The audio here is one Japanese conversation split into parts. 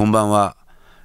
こんばんは。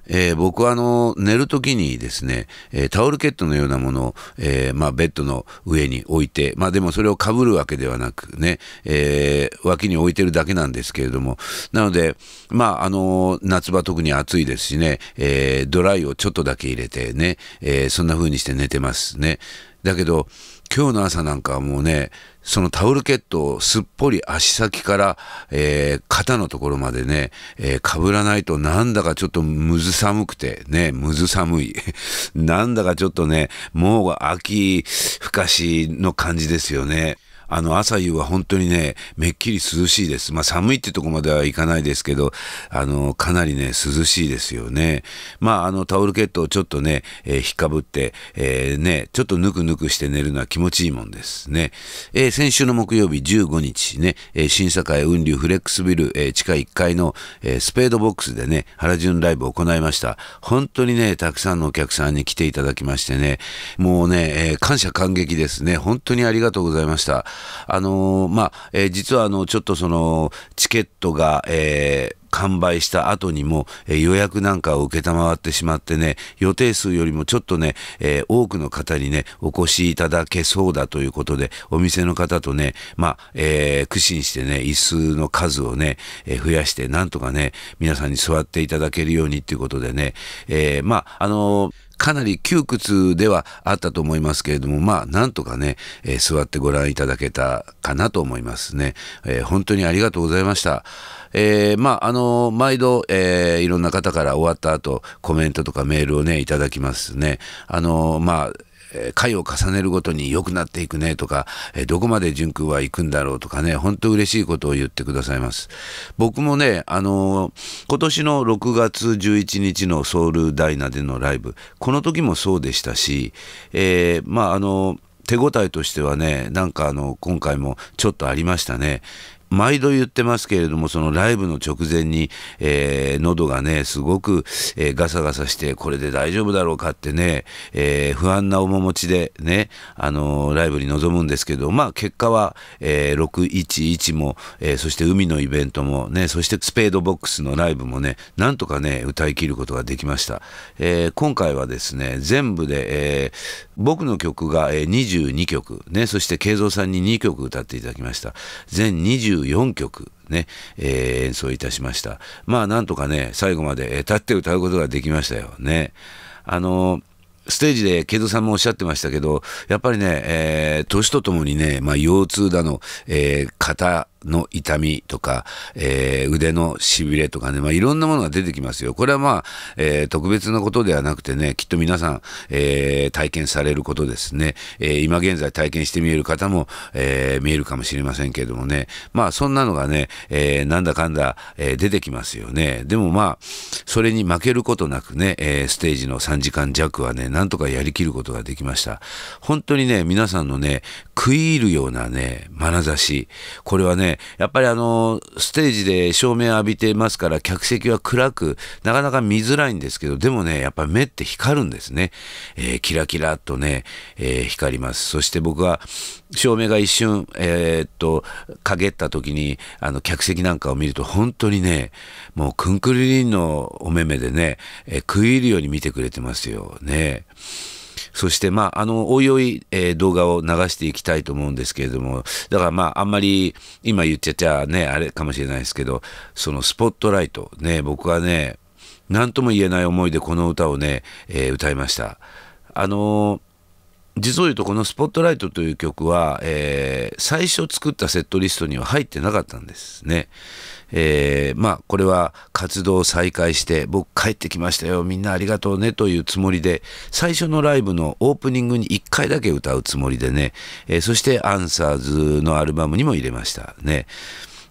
えー、僕はあの寝る時にですね、えー、タオルケットのようなものを、えー、まあ、ベッドの上に置いて、まあ、でもそれをかぶるわけではなくね、え脇に置いてるだけなんですけれどもなので、まあ、あの夏場特に暑いですしね、えドライをちょっとだけ入れてね、えそんな風にして寝てますね。だけど今日の朝なんかはもうね、そのタオルケットをすっぽり足先から、えー、肩のところまでね、えー、被らないとなんだかちょっとむず寒くて、ね、むず寒い。なんだかちょっとね、もう秋深しの感じですよね。あの、朝夕は本当にね、めっきり涼しいです。まあ、寒いってとこまではいかないですけど、あの、かなりね、涼しいですよね。まあ、あの、タオルケットをちょっとね、えー、引っかぶって、えー、ね、ちょっとぬくぬくして寝るのは気持ちいいもんですね。えー、先週の木曜日15日ね、え審査会雲流フレックスビル、え地下1階の、えスペードボックスでね、原潤ライブを行いました。本当にね、たくさんのお客さんに来ていただきましてね、もうね、え感謝感激ですね。本当にありがとうございました。あのー、まあ、えー、実はあの、ちょっとその、チケットが、えー、完売した後にも、え予約なんかを承ってしまってね、予定数よりもちょっとね、えー、多くの方にね、お越しいただけそうだということで、お店の方とね、まあ、えー、苦心してね、椅子の数をね、えー、増やして、なんとかね、皆さんに座っていただけるようにっていうことでね、えまあ、あのーかなり窮屈ではあったと思いますけれども、まあ、なんとかね、えー、座ってご覧いただけたかなと思いますね。えー、本当にありがとうございました。えー、まあ、あの、毎度、えー、いろんな方から終わった後、コメントとかメールをね、いただきますね。あの、まあ、回を重ねるごとに良くなっていくねとか、えどこまで純空は行くんだろうとかね、本当嬉しいことを言ってくださいます。僕もね、あのー、今年の6月11日のソウルダイナでのライブ、この時もそうでしたし、えー、まああのー手応えとしてはね、なんかあの、今回もちょっとありましたね。毎度言ってますけれどもそのライブの直前に、えー、喉がねすごく、えー、ガサガサしてこれで大丈夫だろうかってね、えー、不安な面持ちでね、あのライブに臨むんですけどまあ結果は、えー、611も、えそして海のイベントもねそしてスペードボックスのライブもねなんとかね歌い切ることができました、え今回はですね全部で、え僕の曲が、え22曲ねそして慶三さんに2曲歌っていただきました全2 4曲ね、えー、演奏いたしました。まあなんとかね、最後まで立って歌うことができましたよね。あのステージでケドさんもおっしゃってましたけど、やっぱりね、えー、年とともにね、まあ、腰痛だの、えー、肩の痛みとか、えー、腕のしびれとかね、まあ、いろんなものが出てきますよ。これはまあ、えー、特別なことではなくてね、きっと皆さん、えー、体験されることですね、え今現在体験してみえる方も、え見えるかもしれませんけれどもね、まあそんなのがね、えなんだかんだ、え出てきますよね。でもまあ、それに負けることなくね、えステージの3時間弱はね、なんとかやりきることができました。本当にね、皆さんのね、食い入るようなね、眼差し、これはね、ね、やっぱりあの、ステージで照明浴びてますから、客席は暗く、なかなか見づらいんですけど、でもね、やっぱり目って光るんですね。えー、キラキラっとね、えー、光ります。そして僕は、照明が一瞬、えー、っと、陰った時に、あの、客席なんかを見ると、本当にね、もう、クンクリリンのお目目でね、え食い入るように見てくれてますよ。ね。そして、まあ、あの、おいおい、えー、動画を流していきたいと思うんですけれども、だからまあ、あんまり、今言っちゃっちゃね、あれかもしれないですけど、そのスポットライト、ね、僕はね、何とも言えない思いでこの歌をね、えー、歌いました。あのー実を言うとこの「スポットライト」という曲は、えー、最初作ったセットリストには入ってなかったんですね。えー、まあ、これは活動を再開して、僕帰ってきましたよ、みんなありがとうねというつもりで、最初のライブのオープニングに1回だけ歌うつもりでね、えー、そしてアンサーズのアルバムにも入れましたね。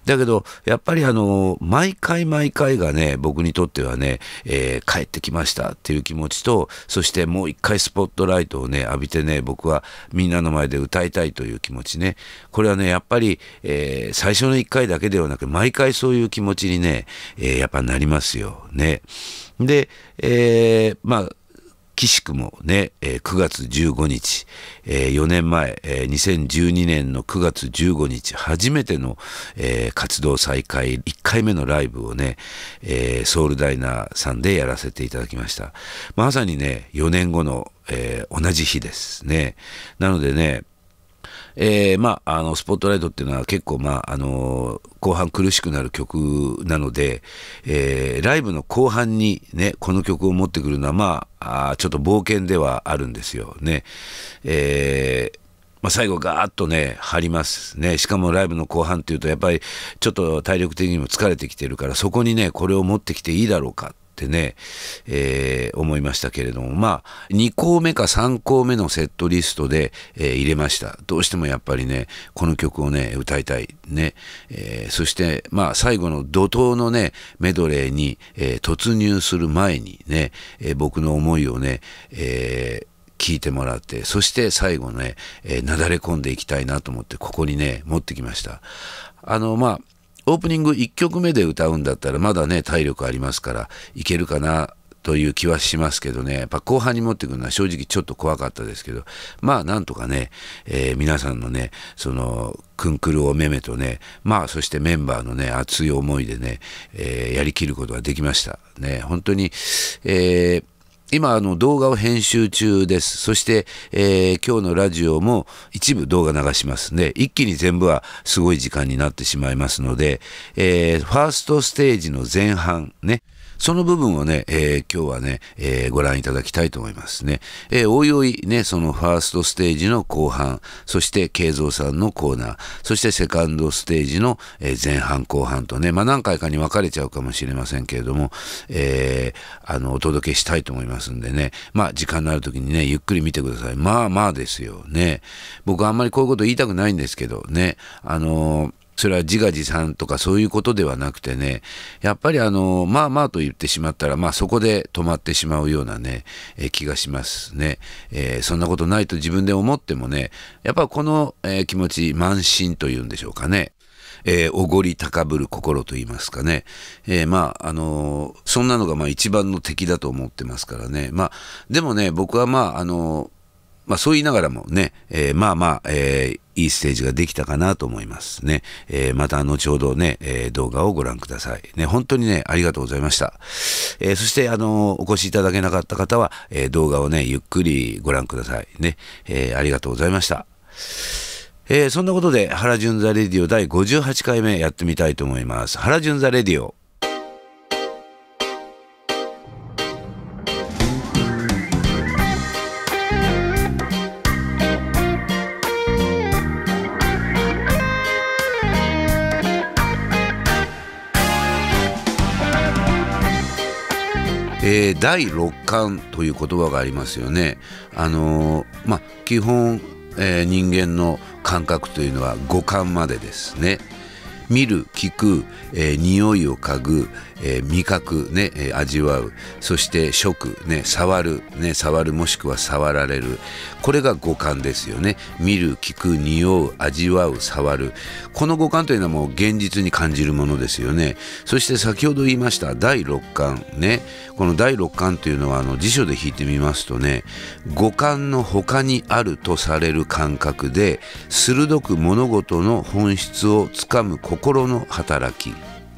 だけど、やっぱりあの、毎回毎回がね、僕にとってはね、えー、帰ってきましたっていう気持ちと、そしてもう一回スポットライトをね、浴びてね、僕はみんなの前で歌いたいという気持ちね。これはね、やっぱり、えー、最初の一回だけではなく、毎回そういう気持ちにね、えー、やっぱなりますよね。で、えー、まあ、岸くもね、えー、9月15日、えー、4年前、えー、2012年の9月15日、初めての、えー、活動再開、1回目のライブをね、えー、ソウルダイナーさんでやらせていただきました。まさにね、4年後の、えー、同じ日ですね。なのでね、えー、まあ、あの、スポットライトっていうのは結構、まあ、あのー、後半苦しくなる曲なので、えー、ライブの後半にね、この曲を持ってくるのは、まあ、あちょっと冒険ではあるんですよね。えーまあ、最後ガーッとね張りますねしかもライブの後半っていうとやっぱりちょっと体力的にも疲れてきてるからそこにねこれを持ってきていいだろうかってね、えー、思いましたけれども、まあ、2校目か3校目のセットリストで、えー、入れました。どうしてもやっぱりね、この曲をね、歌いたい。ね。えー、そして、まあ、最後の怒涛のね、メドレーに、え突入する前にね、え僕の思いをね、え聞いてもらって、そして最後ね、えなだれ込んでいきたいなと思って、ここにね、持ってきました。あの、まあ、オープニング1曲目で歌うんだったらまだね体力ありますからいけるかなという気はしますけどねやっぱ後半に持ってくるのは正直ちょっと怖かったですけどまあなんとかね、えー、皆さんのねそのくんくるおめめとねまあそしてメンバーのね熱い思いでね、えー、やりきることができましたね本当に、えー今あの動画を編集中です。そして、えー、今日のラジオも一部動画流しますんで、一気に全部はすごい時間になってしまいますので、えー、ファーストステージの前半ね、その部分をね、えー、今日はね、えー、ご覧いただきたいと思いますね。えー、おいおいね、そのファーストステージの後半、そして慶三さんのコーナー、そしてセカンドステージの前半後半とね、まあ、何回かに分かれちゃうかもしれませんけれども、えあの、お届けしたいと思いますんでね、まあ、時間のある時にね、ゆっくり見てください。まあまあですよね。僕あんまりこういうこと言いたくないんですけどね、あのーそれは自画自賛とかそういうことではなくてね、やっぱりあの、まあまあと言ってしまったら、まあそこで止まってしまうようなね、え気がしますね、えー、そんなことないと自分で思ってもね、やっぱこの、えー、気持ち、慢心というんでしょうかね。えー、おごり高ぶる心と言いますかね。えー、まあ、あのー、そんなのがまあ一番の敵だと思ってますからね。まあ、でもね、僕はまあ、あのまあ、そう言いながらもね、えー、まあまあ、えー、いいステージができたかなと思いますね。えー、また後ほどね、え動画をご覧ください。ね、本当にね、ありがとうございました。えそして、あのお越しいただけなかった方は、え動画をね、ゆっくりご覧ください。ね、えありがとうございました。えそんなことで、原淳座レディオ第58回目やってみたいと思います。原淳座レディオ。第六感という言葉がありますよね。あのまあ、基本、えー、人間の感覚というのは五感までですね。見る、聞く、えー、匂いを嗅ぐ、えー、味覚、ね、味わうそして食、ね、触る、ね、触るもしくは触られるこれが五感ですよね見る聞く匂う味わう触るこの五感というのはもう現実に感じるものですよねそして先ほど言いました第六感ねこの第六感というのはあの辞書で引いてみますとね五感の他にあるとされる感覚で鋭く物事の本質をつかむ心の働き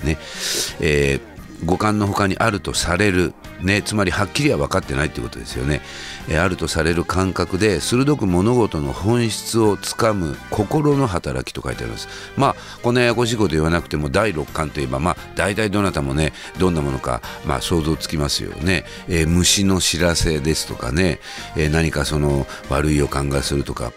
ねえー、五感の他にあるとされる、ね、つまりはっきりは分かってないということですよね、えー、あるとされる感覚で鋭く物事の本質をつかむ心の働きと書いてありますまあこのややこしいこと言わなくても第六感といえばまあ大体どなたもねどんなものか、まあ、想像つきますよね、えー、虫の知らせですとかね、えー、何かその悪い予感がするとか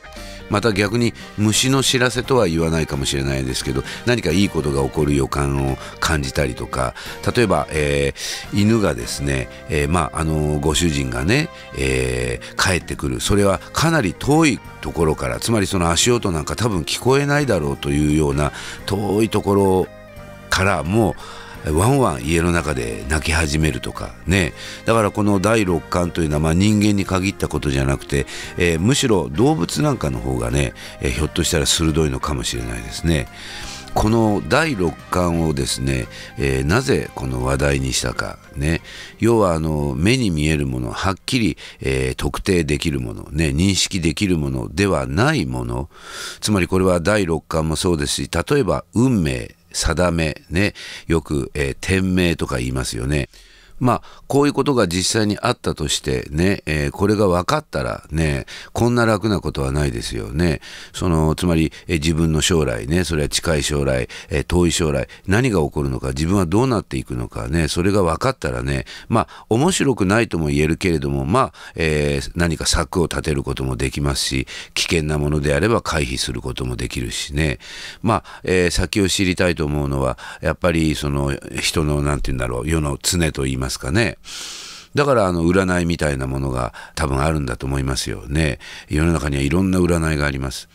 また逆に虫の知らせとは言わないかもしれないですけど何かいいことが起こる予感を感じたりとか例えば、えー、犬がですね、えー、まああのご主人がね、えー、帰ってくるそれはかなり遠いところからつまりその足音なんか多分聞こえないだろうというような遠いところからもワンワン家の中で泣き始めるとかねだからこの第六感というのはまあ人間に限ったことじゃなくて、えー、むしろ動物なんかの方がね、えー、ひょっとしたら鋭いのかもしれないですね。この第六感をですね、えー、なぜこの話題にしたか、ね、要はあの目に見えるものはっきり、えー、特定できるもの、ね、認識できるものではないものつまりこれは第六感もそうですし例えば運命定めねよく、えー、天命とか言いますよねまあ、こういうことが実際にあったとしてね、えー、これが分かったらね、こんな楽なことはないですよね。その、つまり、えー、自分の将来ね、それは近い将来、えー、遠い将来、何が起こるのか、自分はどうなっていくのかね、それが分かったらね、まあ、面白くないとも言えるけれども、まあ、え何か策を立てることもできますし、危険なものであれば回避することもできるしね、まあ、え先を知りたいと思うのは、やっぱり、その、人の、なんて言うんだろう、世の常と言いますますかね。だからあの占いみたいなものが多分あるんだと思いますよね。世の中にはいろんな占いがあります。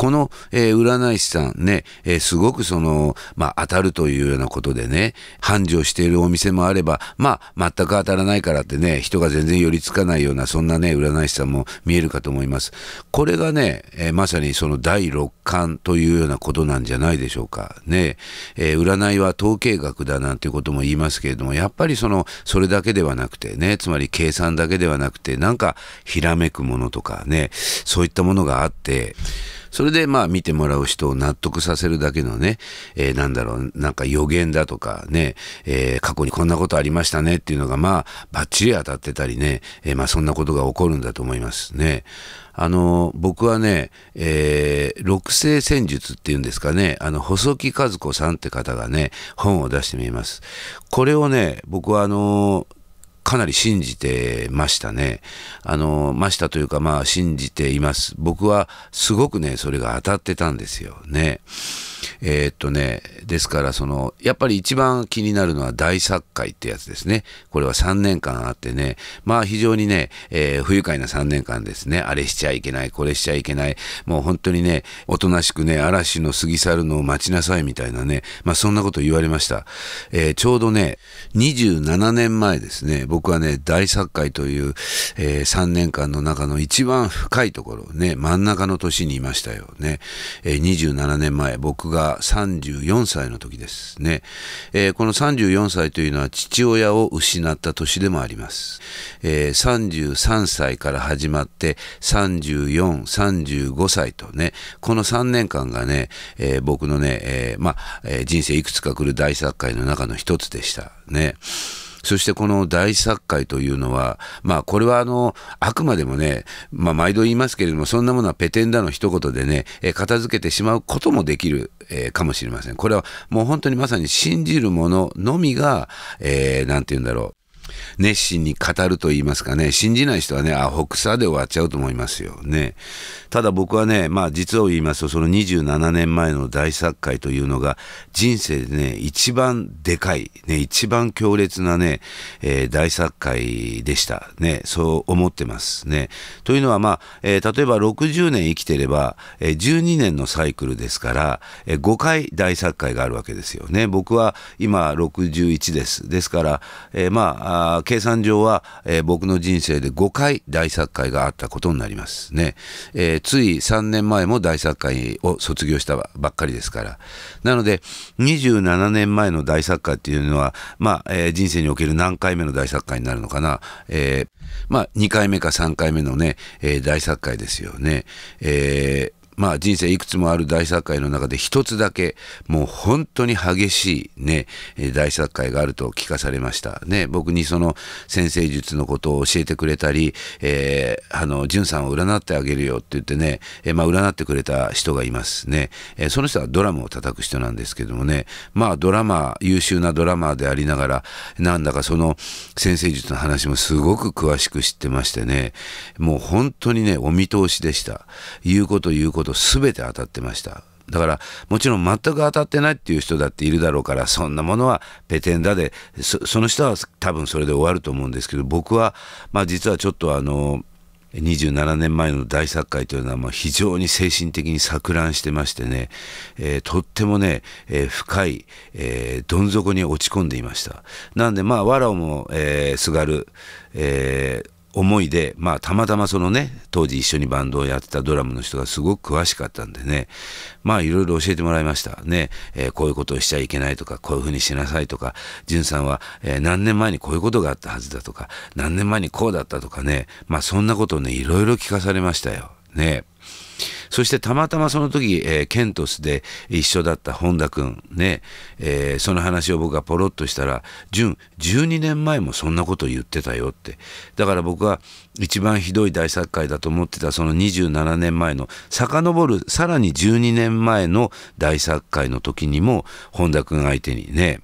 この、えー、占い師さんね、えー、すごくその、まあ、当たるというようなことでね、繁盛しているお店もあれば、まあ、全く当たらないからってね、人が全然寄りつかないような、そんなね、占い師さんも見えるかと思います。これがね、えー、まさにその第六感というようなことなんじゃないでしょうか。ね、え占いは統計学だなんていうことも言いますけれども、やっぱりその、それだけではなくてね、つまり計算だけではなくて、なんか、ひらめくものとかね、そういったものがあって、それでまあ見てもらう人を納得させるだけのね、えー、なんだろう、なんか予言だとかね、えー、過去にこんなことありましたねっていうのがまあバッチリ当たってたりね、えー、まあそんなことが起こるんだと思いますね。あの、僕はね、えー、六星戦術っていうんですかね、あの、細木和子さんって方がね、本を出してみます。これをね、僕はあのーかなり信じてましたね。あの、ましたというか、まあ、信じています。僕はすごくね、それが当たってたんですよね。えー、っとね、ですからその、やっぱり一番気になるのは大作会ってやつですね。これは3年間あってね、まあ非常にね、えー、不愉快な3年間ですね。あれしちゃいけない、これしちゃいけない。もう本当にね、おとなしくね、嵐の過ぎ去るのを待ちなさいみたいなね、まあそんなこと言われました。えー、ちょうどね、27年前ですね、僕はね、大作会という、えー、3年間の中の一番深いところ、ね、真ん中の年にいましたよね。えー、27年前、僕がが34歳の時ですね、えー、この34歳というのは父親を失った年でもあります、えー、33歳から始まって3435歳とねこの3年間がね、えー、僕のね、えー、まあ、え人生いくつか来る大作会の中の一つでしたね。そしてこの大作会というのは、まあ、これはあのあくまでもね、まあ、毎度言いますけれども、そんなものはペテンダの一言でね、え片付けてしまうこともできる、えー、かもしれません。これはもう本当にまさに信じる者ののみが、えー、なんて言うんだろう。熱心に語ると言いますかね、信じない人はね、アホ草で終わっちゃうと思いますよね。ただ僕はね、まあ実を言いますと、その27年前の大作会というのが、人生でね、一番でかい、ね、一番強烈なね、えー、大作会でした。ね、そう思ってますね。というのは、まあ、えー、例えば60年生きてれば、えー、12年のサイクルですから、えー、5回大作会があるわけですよね。僕は今61です。ですから、えー、まあ計算上は、えー、僕の人生で5回大作会があったことになりますね。えーー、つい3年前も大作家を卒業したばっかりですからなので27年前の大作家っていうのは、まあえー、人生における何回目の大作家になるのかな、えー、まあ、2回目か3回目のね、え大作家ですよね。えまあ人生いくつもある大作会の中で一つだけもう本当に激しいね大作会があると聞かされましたね僕にその先生術のことを教えてくれたり、えー、あの潤さんを占ってあげるよって言ってね、えー、まあ占ってくれた人がいますね、えー、その人はドラムを叩く人なんですけどもねまあドラマ優秀なドラマーでありながらなんだかその先生術の話もすごく詳しく知ってましてねもう本当にねお見通しでした言うこと言うことこと全て当たってましただからもちろん全く当たってないっていう人だっているだろうからそんなものはペテンだでその人は多分それで終わると思うんですけど僕は、まあ、実はちょっとあの27年前の大作会というのはもう非常に精神的に錯乱してましてね、えー、とってもね、えー、深い、えー、どん底に落ち込んでいましたなんでまあわらをも、えー、すがる、えー、思いで、まあ、たまたまそのね、当時一緒にバンドをやってたドラムの人がすごく詳しかったんでね、まあ、いろいろ教えてもらいました。ね、えー、こういうことをしちゃいけないとか、こういうふうにしなさいとか、んさんは、えー、何年前にこういうことがあったはずだとか、何年前にこうだったとかね、まあ、そんなことをね、いろいろ聞かされましたよ。ね。そしてたまたまその時、えー、ケントスで一緒だった本田君ね、えー、その話を僕がポロッとしたら「純12年前もそんなこと言ってたよ」ってだから僕は一番ひどい大殺界だと思ってたその27年前の遡るさらに12年前の大殺界の時にも本田君相手にね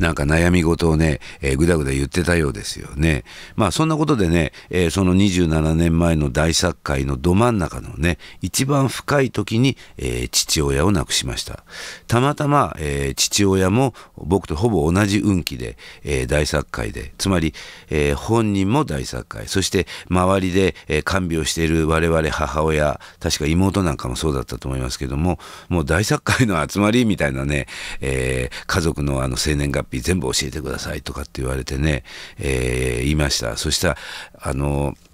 なんか悩み事をね、えー、ぐだぐだ言ってたようですよね。まあそんなことでね、えー、その27年前の大殺界のど真ん中のね一番深い時に、えー、父親を亡くしました。たまたま、えー、父親も僕とほぼ同じ運気で、えー、大作界で、つまり、え本人も大作界、そして周りで、え看病している我々母親、確か妹なんかもそうだったと思いますけども、もう大作界の集まりみたいなね、え家族のあの生年月日全部教えてくださいとかって言われてね、え言いました。そしたら、あのー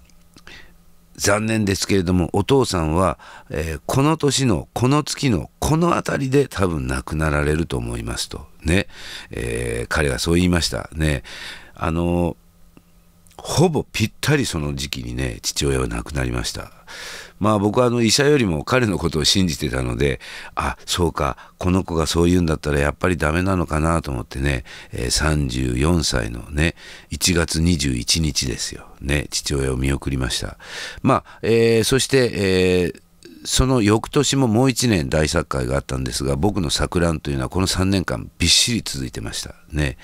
残念ですけれどもお父さんは、えー、この年のこの月のこの辺りで多分亡くなられると思いますとね、えー、彼はそう言いましたねあのほぼぴったりその時期にね、父親は亡くなりました。まあ僕はあの医者よりも彼のことを信じてたので、あ、そうか、この子がそう言うんだったらやっぱりダメなのかなと思ってね、えー、34歳のね、1月21日ですよ。ね、父親を見送りました。まあ、えー、そして、えーその翌年ももう1年大作会があったんですが僕の錯乱というのはこの3年間びっしり続いてましたね、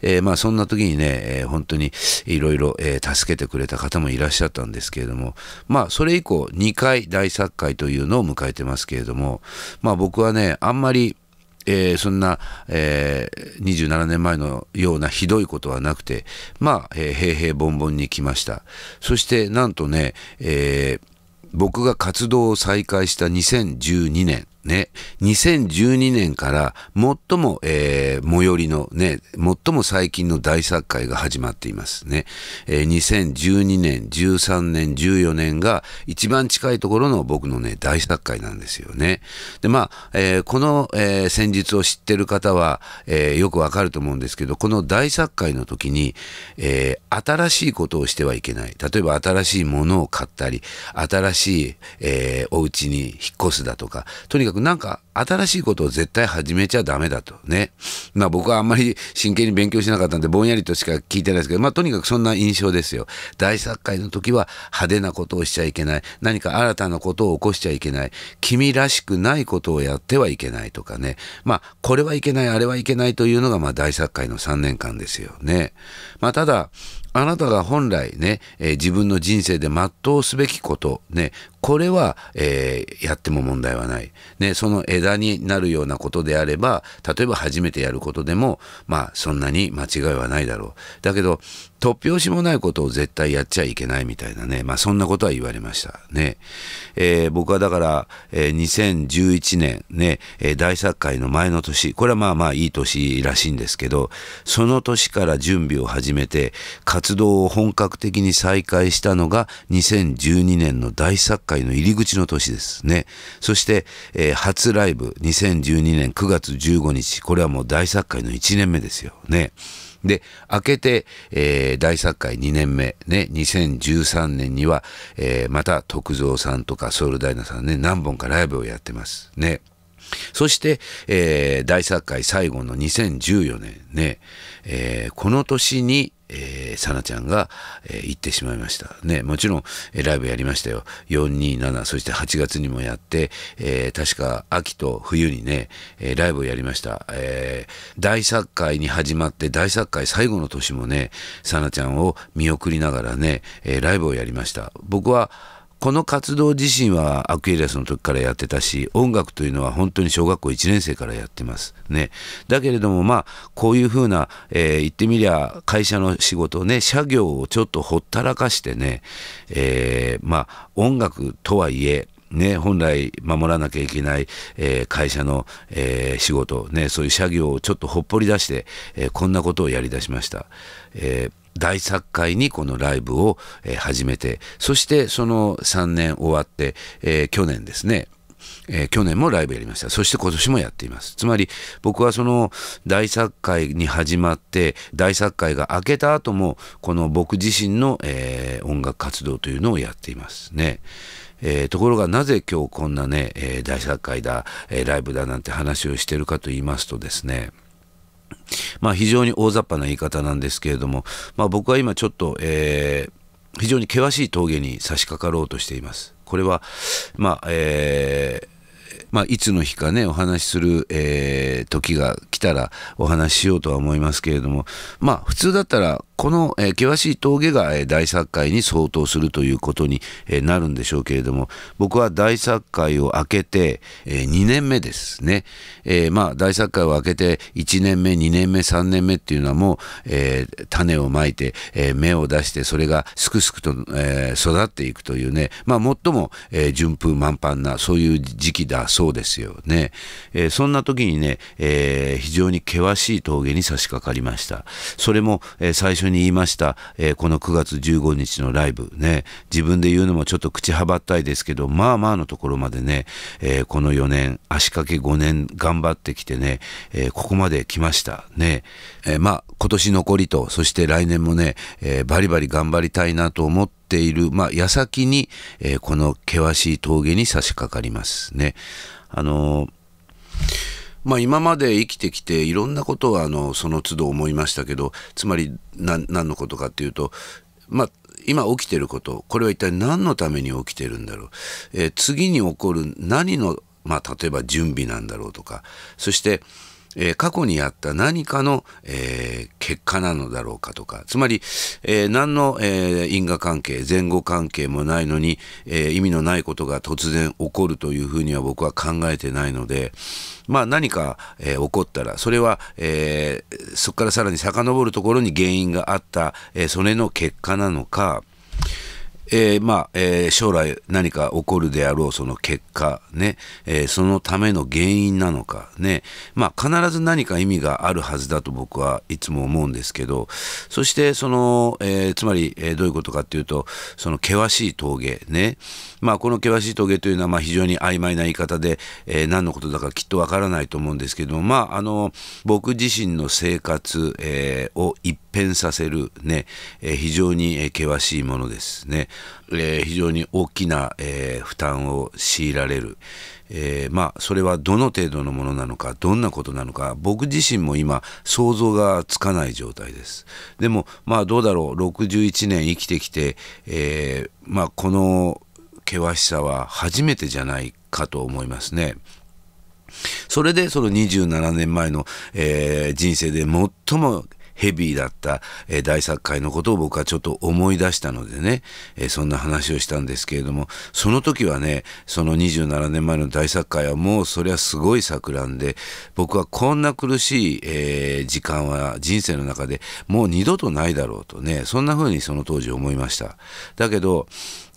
えー、まあそんな時にね、えー、本当にいろいろ助けてくれた方もいらっしゃったんですけれどもまあそれ以降2回大作会というのを迎えてますけれどもまあ僕はねあんまりえー、そんな、えー、27年前のようなひどいことはなくてまあ、え平々凡々に来ましたそしてなんとね、えー僕が活動を再開した2012年ね、2012年から最も、えー、最寄りのね、最も最近の大作会が始まっていますね。えー、2012年、13年、14年が一番近いところの僕のね、大作会なんですよね。で、まあ、えー、この、えー、戦術を知ってる方は、えー、よくわかると思うんですけど、この大作会の時に、えー、新しいことをしてはいけない。例えば新しいものを買ったり、新しい、えー、お家に引っ越すだとか、とにかくくなんか新しいことを絶対始めちゃダメだとね。まあ僕はあんまり真剣に勉強しなかったんでぼんやりとしか聞いてないですけど、まあとにかくそんな印象ですよ。大作会の時は派手なことをしちゃいけない。何か新たなことを起こしちゃいけない。君らしくないことをやってはいけないとかね。まあこれはいけない、あれはいけないというのがまあ大作会の3年間ですよね。まあただ、あなたが本来ね、えー、自分の人生で全うすべきこと、ね、これは、えー、やっても問題はない。ね、その枝駄になるようなことであれば例えば初めてやることでもまあそんなに間違いはないだろうだけど突拍子もないことを絶対やっちゃいけないみたいなねまあそんなことは言われましたね、えー、僕はだから、えー、2011年ね、えー、大作会の前の年これはまあまあいい年らしいんですけどその年から準備を始めて活動を本格的に再開したのが2012年の大作会の入り口の年ですねそして、えー、初ライ2012年9月15日これはもう大作会の1年目ですよね。で明けて、えー、大作会2年目ね2013年には、えー、また徳蔵さんとかソウルダイナさんね何本かライブをやってますね。そして、えー、大作会最後の2014年ね、この年にえー、さなちゃんが、えー、行ってしまいました。ね、もちろん、えー、ライブやりましたよ。427、そして8月にもやって、えー、確か秋と冬にね、えー、ライブをやりました。えー、大作会に始まって、大作会最後の年もね、さなちゃんを見送りながらね、えー、ライブをやりました。僕は、この活動自身はアクエリアスの時からやってたし音楽というのは本当に小学校1年生からやってますねだけれどもまあこういうふうな、えー、言ってみりゃ会社の仕事ね社業をちょっとほったらかしてね、えー、まあ音楽とはいえね、本来守らなきゃいけない、えー、会社の、えー、仕事、ね、そういう社業をちょっとほっぽり出して、えー、こんなことをやりだしました。えー大作会にこのライブを、えー、始めてそしてその3年終わって、えー、去年ですねえー、去年もライブやりました。そして今年もやっています。つまり僕はその大作会に始まって、大作会が明けた後も、この僕自身の、えー、音楽活動というのをやっていますね。えー、ところがなぜ今日こんなね、え大作会だ、えライブだなんて話をしてるかと言いますとですね、まあ、非常に大雑把な言い方なんですけれども、まあ、僕は今ちょっと、えー、非常に険しい峠に差し掛かろうとしています。これは、まあえーまあ、いつの日かねお話しする、えー、時が来たらお話ししようとは思いますけれどもまあ普通だったらこの、えー、険しい峠が、えー、大殺界に相当するということに、えー、なるんでしょうけれども僕は大殺界を開けて、え2年目ですね、えまあ、大殺界を開けて1年目2年目3年目っていうのはもう、え種をまいて、え芽を出してそれがすくすくと、え育っていくというね、まあ、最も、え順風満帆なそういう時期だそうですよね、えそんな時にね、え非常に険しい峠に差し掛かりましたそれも、え最初にに言いました、えー、この9月15日のライブね自分で言うのもちょっと口はばったいですけどまあまあのところまでね、えー、この4年足掛け5年頑張ってきてね、えー、ここまで来ましたね、えまあ今年残りとそして来年もね、えバリバリ頑張りたいなと思ってている、まあ、矢先に、えー、この険しい峠に差し掛かりますね。あのーまあ、今まで生きてきていろんなことはあのその都度思いましたけどつまり何のことかっていうと、まあ、今起きてることこれは一体何のために起きてるんだろう、えー、次に起こる何の、まあ、例えば準備なんだろうとかそして、え過去にあった何かの、え結果なのだろうかとか、つまり、え何の、え因果関係、前後関係もないのに、え意味のないことが突然起こるというふうには僕は考えてないので、まあ何か、え起こったら、それは、えそこからさらに遡るところに原因があった、えそれの結果なのか、えー、まあ、えー、将来何か起こるであろうその結果ね、えー、そのための原因なのかね、まあ、必ず何か意味があるはずだと僕はいつも思うんですけど、そしてその、えつまり、えどういうことかっていうと、その険しい峠ね、まあ、この険しい峠というのはま非常に曖昧な言い方で、え何のことだかきっとわからないと思うんですけども、まあ、あの、僕自身の生活、えを一変させるね、え非常に険しいものですね。えー、非常に大きな、えー、負担を強いられる、えー、まあ、それはどの程度のものなのかどんなことなのか僕自身も今想像がつかない状態ですでもまあどうだろう61年生きてきて、えまあ、この険しさは初めてじゃないかと思いますね。それでその27年前の、えー、人生で最もヘビーだった、えー、大作会のことを僕はちょっと思い出したのでね、えー、そんな話をしたんですけれども、その時はね、その27年前の大作会はもうそりゃすごい作乱で、僕はこんな苦しい、えー、時間は人生の中でもう二度とないだろうとね、そんな風にその当時思いました。だけど、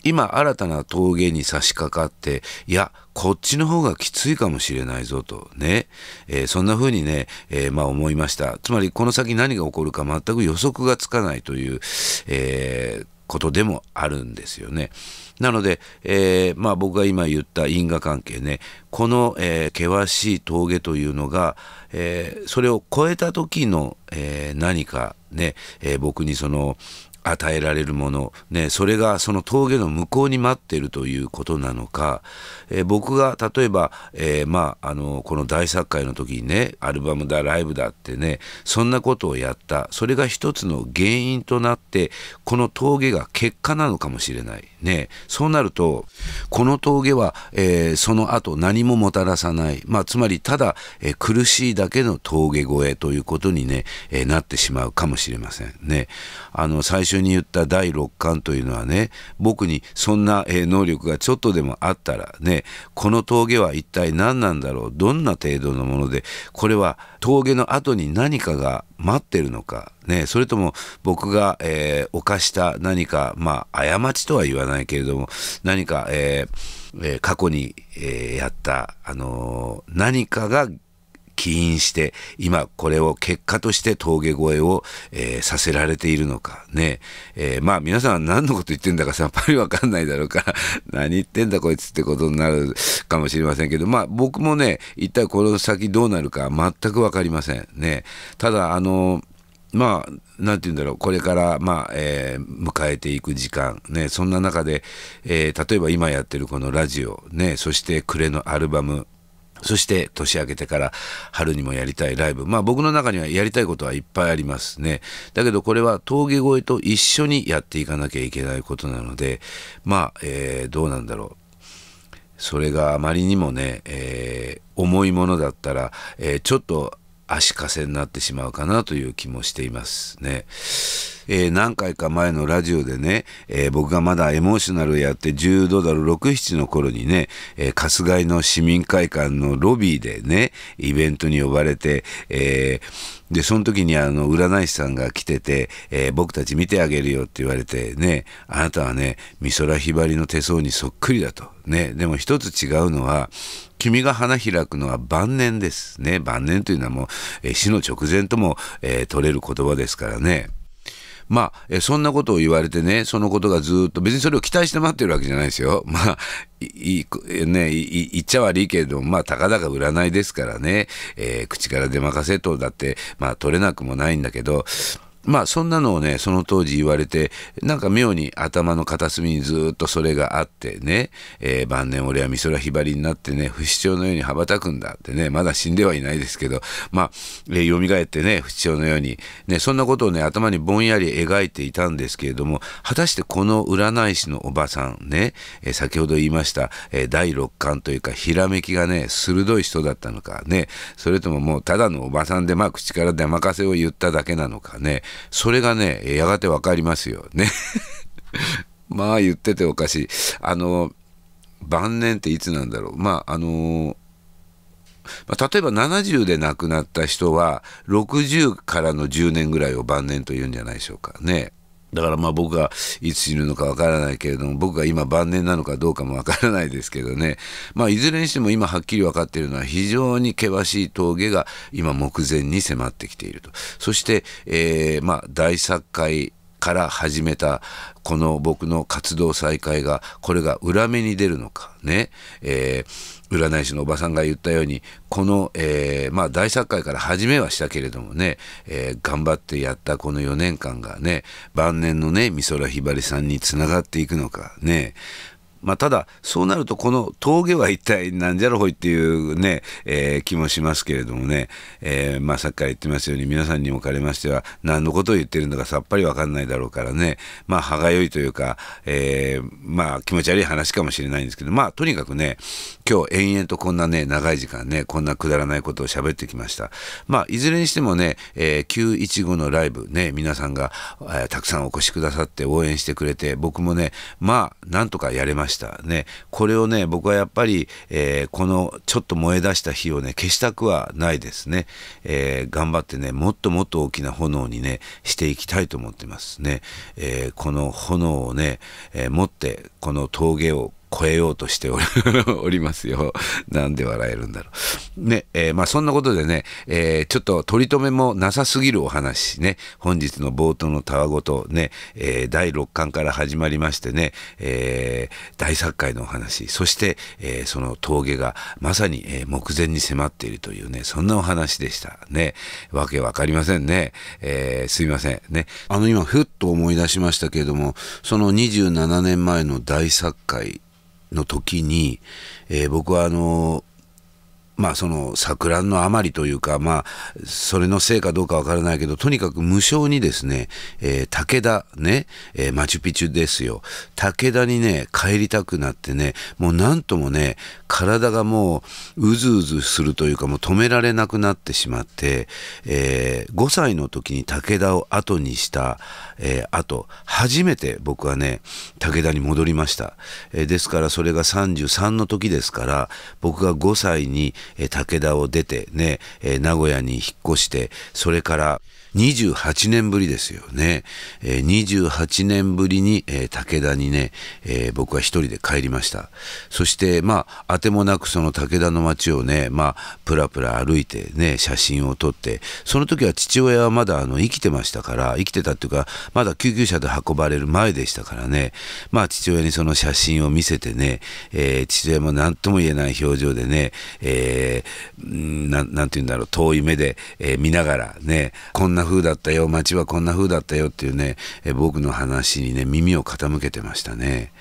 今新たな峠に差し掛かっていやこっちの方がきついかもしれないぞとね、えー、そんな風にね、えー、まあ思いましたつまりこの先何が起こるか全く予測がつかないという、えー、ことでもあるんですよね。なので、えー、まあ、僕が今言った因果関係ねこの、えー、険しい峠というのが、えー、それを越えた時の、え何かね、え僕にその与えられるもの、ね、それがその峠の向こうに待っているということなのか、えー、僕が例えば、えー、まあ、あのこの大作会の時にねアルバムだライブだってねそんなことをやったそれが一つの原因となってこの峠が結果なのかもしれない、ね、そうなるとこの峠は、えー、その後何ももたらさない、まあ、つまりただ、え苦しいだけの峠越えということにね、えなってしまうかもしれませんね。あの最初初に言った第六感というのはね僕にそんな、え能力がちょっとでもあったらねこの峠は一体何なんだろうどんな程度のものでこれは峠の後に何かが待ってるのか、ね、それとも僕が、えー、犯した何か、まあ、過ちとは言わないけれども何か、えーえー、過去に、えやった、あの何かが起因して今これを結果として峠越えを、えー、させられているのかね、えー、まあ皆さん何のこと言ってんだかさっぱりわかんないだろうから 何言ってんだこいつってことになるかもしれませんけどまあ僕もね一体この先どうなるか全く分かりませんねただあのまあ、なんて言うんだろう、これから、まあ、えー、迎えていく時間、ね、そんな中で、えー、例えば今やってるこのラジオ、ね、そして暮れのアルバム、そして年明けてから春にもやりたいライブ。まあ僕の中にはやりたいことはいっぱいありますね。だけどこれは峠越えと一緒にやっていかなきゃいけないことなので、まあ、えー、どうなんだろう。それがあまりにもね、えー、重いものだったら、えー、ちょっと足かせになってしまうかなという気もしていますね。えー、何回か前のラジオでね、えー、僕がまだエモーショナルやって10ドル6、7の頃にね、えー、春日井の市民会館のロビーでね、イベントに呼ばれて、えで、その時にあの、占い師さんが来てて、え僕たち見てあげるよって言われて、ね、あなたはね、美空ひばりの手相にそっくりだと。ね、でも一つ違うのは、君が花開くのは晩年です。ね、晩年というのはもう、え死の直前とも、え取れる言葉ですからね。まあ、えそんなことを言われてね、そのことがずっと、別にそれを期待して待ってるわけじゃないですよ。まあ、いいね、い言っちゃ悪いけれども、まあ、たかだか占いですからね、えー、口から出まかせと、だって、まあ、取れなくもないんだけど、まあそんなのをねその当時言われてなんか妙に頭の片隅にずっとそれがあってね、えー、晩年俺は美空ひばりになってね不死鳥のように羽ばたくんだってねまだ死んではいないですけどまあ、えー、蘇ってね不死鳥のように、ね、そんなことをね頭にぼんやり描いていたんですけれども果たしてこの占い師のおばさんね、えー、先ほど言いました、え第六感というかひらめきがね鋭い人だったのかねそれとももうただのおばさんでまあ口から出まかせを言っただけなのかねそれがね、やがて分かりますよね。まあ言ってておかしい。あの、晩年っていつなんだろう。まああのまあ、例えば70で亡くなった人は60からの10年ぐらいを晩年というんじゃないでしょうかね。だからまあ僕がいつ死ぬのかわからないけれども、僕が今晩年なのかどうかもわからないですけどね、まあいずれにしても今はっきり分かっているのは非常に険しい峠が今目前に迫ってきていると。そして、えー、まあ大作会から始めたこの僕の活動再開がこれが裏目に出るのかね、えー、占い師のおばさんが言ったようにこの、えー、まあ、大作会から始めはしたけれどもね、えー、頑張ってやったこの4年間がね晩年のね美空ひばりさんにつながっていくのかねまあ、ただ、そうなると、この峠は一体なんじゃろほいっていうね、えー、気もしますけれどもね、えー、まあ、さっきから言ってますように、皆さんにおかれましては、何のことを言ってるのかさっぱりわかんないだろうからね、まあ、歯がゆいというか、えー、まあ、気持ち悪い話かもしれないんですけど、まあ、とにかくね、今日、延々とこんなね、長い時間ね、こんなくだらないことを喋ってきました。まあ、いずれにしてもね、えー、915のライブ、ね、皆さんが、えー、たくさんお越しくださって応援してくれて、僕もね、まあ、なんとかやれました。したねこれをね僕はやっぱり、えー、このちょっと燃え出した火をね消したくはないですね、えー、頑張ってねもっともっと大きな炎にねしていきたいと思ってますね、えー、この炎をね、え持ってこの峠を超えようとして おりますよ。なんで笑えるんだろう。ね、えー、まあそんなことでね、えー、ちょっと取り留めもなさすぎるお話ね、本日の冒頭のたわごとね、えー、第6巻から始まりましてね、え大作界のお話、そして、えその峠がまさに、え目前に迫っているというね、そんなお話でした。ね、わけわかりませんね。えすいません。ね。あの今、ふっと思い出しましたけれども、その27年前の大作界の時に、えー、僕はあのーまあその錯乱のあまりというか、まあそれのせいかどうかわからないけど、とにかく無償にですね、えー、武田ね、えー、マチュピチュですよ。武田にね、帰りたくなってね、もうなんともね、体がもううずうずするというか、もう止められなくなってしまって、えー、5歳の時に武田を後にした、えー、後、初めて僕はね、武田に戻りました。えー、ですからそれが33の時ですから、僕が5歳に、え武田を出てね、え名古屋に引っ越してそれから28年ぶりですよね。え28年ぶりに、え武田にね、え僕は一人で帰りました。そして、まあ、当てもなくその武田の街をね、まあ、プラプラ歩いてね、写真を撮って、その時は父親はまだあの生きてましたから、生きてたっていうか、まだ救急車で運ばれる前でしたからね、まあ、父親にその写真を見せてね、えー、父親も何とも言えない表情でね、えー、なて言うんだろう、遠い目で、えー、見ながらね、こんな風だったよ街はこんな風だったよっていうね、え僕の話にね耳を傾けてましたね。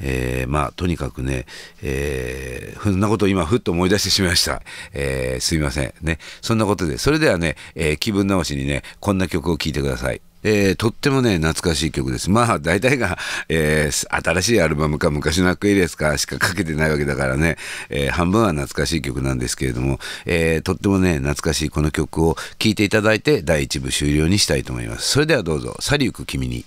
えー、まあとにかくね、えー、そんなことを今ふっと思い出してしまいました、えー、すいませんねそんなことでそれではね、え気分直しにねこんな曲を聴いてくださいえー、とってもね、懐かしい曲です。まあ、大体が、えー、新しいアルバムか昔のアクエリアスかしかかけてないわけだからね、えー、半分は懐かしい曲なんですけれども、えとってもね、懐かしいこの曲を聴いていただいて、第1部終了にしたいと思います。それではどうぞ、去りゆく君に。